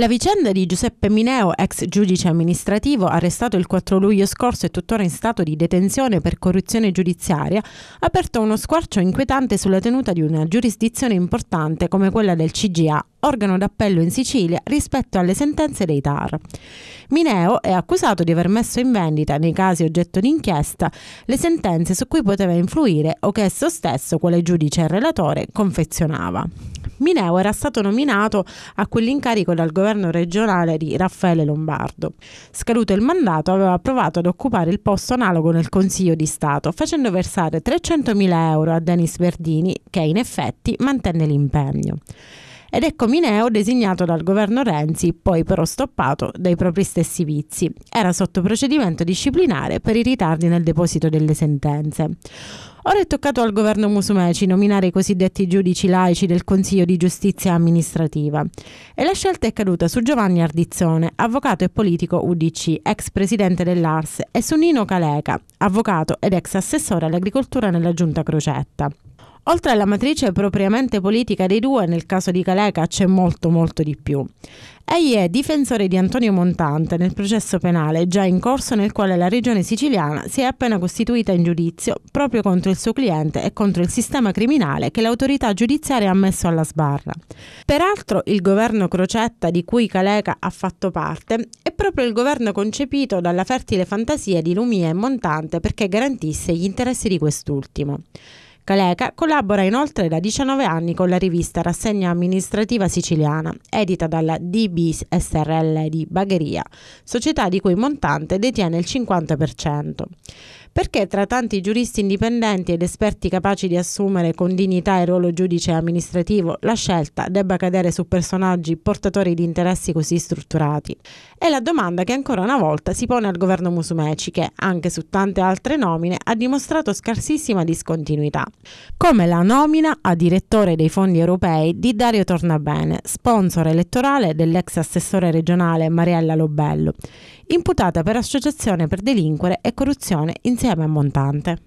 La vicenda di Giuseppe Mineo, ex giudice amministrativo arrestato il 4 luglio scorso e tuttora in stato di detenzione per corruzione giudiziaria, ha aperto uno squarcio inquietante sulla tenuta di una giurisdizione importante come quella del CGA, organo d'appello in Sicilia rispetto alle sentenze dei TAR. Mineo è accusato di aver messo in vendita, nei casi oggetto di inchiesta, le sentenze su cui poteva influire o che esso stesso, quale giudice e relatore, confezionava. Mineo era stato nominato a quell'incarico dal governo regionale di Raffaele Lombardo. Scaduto il mandato aveva provato ad occupare il posto analogo nel Consiglio di Stato, facendo versare 300.000 euro a Denis Verdini, che in effetti mantenne l'impegno ed ecco Mineo designato dal governo Renzi, poi però stoppato dai propri stessi vizi. Era sotto procedimento disciplinare per i ritardi nel deposito delle sentenze. Ora è toccato al governo Musumeci nominare i cosiddetti giudici laici del Consiglio di Giustizia Amministrativa e la scelta è caduta su Giovanni Ardizzone, avvocato e politico UDC, ex presidente dell'ARS, e su Nino Caleca, avvocato ed ex assessore all'agricoltura nella Giunta Crocetta. Oltre alla matrice propriamente politica dei due, nel caso di Caleca c'è molto molto di più. Egli è difensore di Antonio Montante nel processo penale già in corso nel quale la regione siciliana si è appena costituita in giudizio proprio contro il suo cliente e contro il sistema criminale che l'autorità giudiziaria ha messo alla sbarra. Peraltro il governo Crocetta di cui Caleca ha fatto parte è proprio il governo concepito dalla fertile fantasia di Lumia e Montante perché garantisse gli interessi di quest'ultimo. Caleca collabora inoltre da 19 anni con la rivista Rassegna Amministrativa Siciliana, edita dalla DBSRL di Bagheria, società di cui Montante detiene il 50%. Perché tra tanti giuristi indipendenti ed esperti capaci di assumere con dignità il ruolo giudice amministrativo, la scelta debba cadere su personaggi portatori di interessi così strutturati? È la domanda che ancora una volta si pone al governo Musumeci che, anche su tante altre nomine, ha dimostrato scarsissima discontinuità come la nomina a direttore dei fondi europei di Dario Tornabene, sponsor elettorale dell'ex assessore regionale Mariella Lobello, imputata per associazione per delinquere e corruzione insieme a Montante.